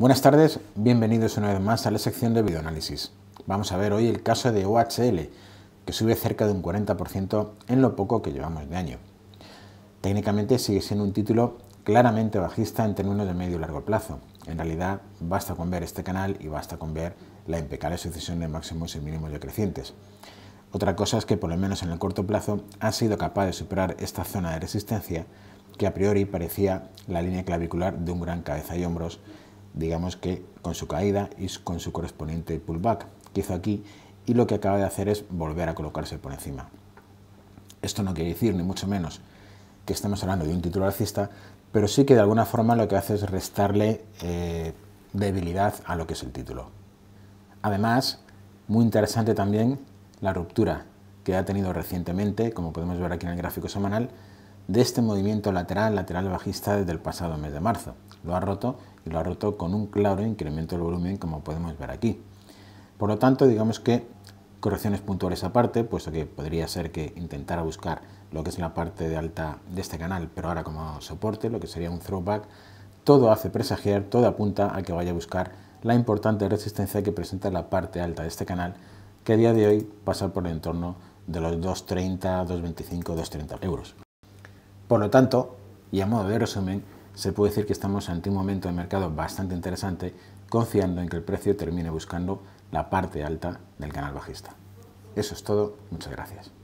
Buenas tardes, bienvenidos una vez más a la sección de videoanálisis. Vamos a ver hoy el caso de OHL, que sube cerca de un 40% en lo poco que llevamos de año. Técnicamente sigue siendo un título claramente bajista en términos de medio y largo plazo. En realidad, basta con ver este canal y basta con ver la impecable sucesión de máximos y mínimos decrecientes. Otra cosa es que por lo menos en el corto plazo ha sido capaz de superar esta zona de resistencia que a priori parecía la línea clavicular de un gran cabeza y hombros digamos que con su caída y con su correspondiente pullback que hizo aquí y lo que acaba de hacer es volver a colocarse por encima. Esto no quiere decir, ni mucho menos, que estamos hablando de un título alcista, pero sí que de alguna forma lo que hace es restarle eh, debilidad a lo que es el título. Además, muy interesante también la ruptura que ha tenido recientemente, como podemos ver aquí en el gráfico semanal, de este movimiento lateral, lateral bajista desde el pasado mes de marzo. Lo ha roto y lo ha roto con un claro incremento del volumen como podemos ver aquí. Por lo tanto, digamos que correcciones puntuales aparte, puesto que podría ser que intentara buscar lo que es la parte de alta de este canal, pero ahora como soporte, lo que sería un throwback, todo hace presagiar, todo apunta a que vaya a buscar la importante resistencia que presenta la parte alta de este canal, que a día de hoy pasa por el entorno de los 230, 225, 230 euros. Por lo tanto, y a modo de resumen, se puede decir que estamos ante un momento de mercado bastante interesante, confiando en que el precio termine buscando la parte alta del canal bajista. Eso es todo, muchas gracias.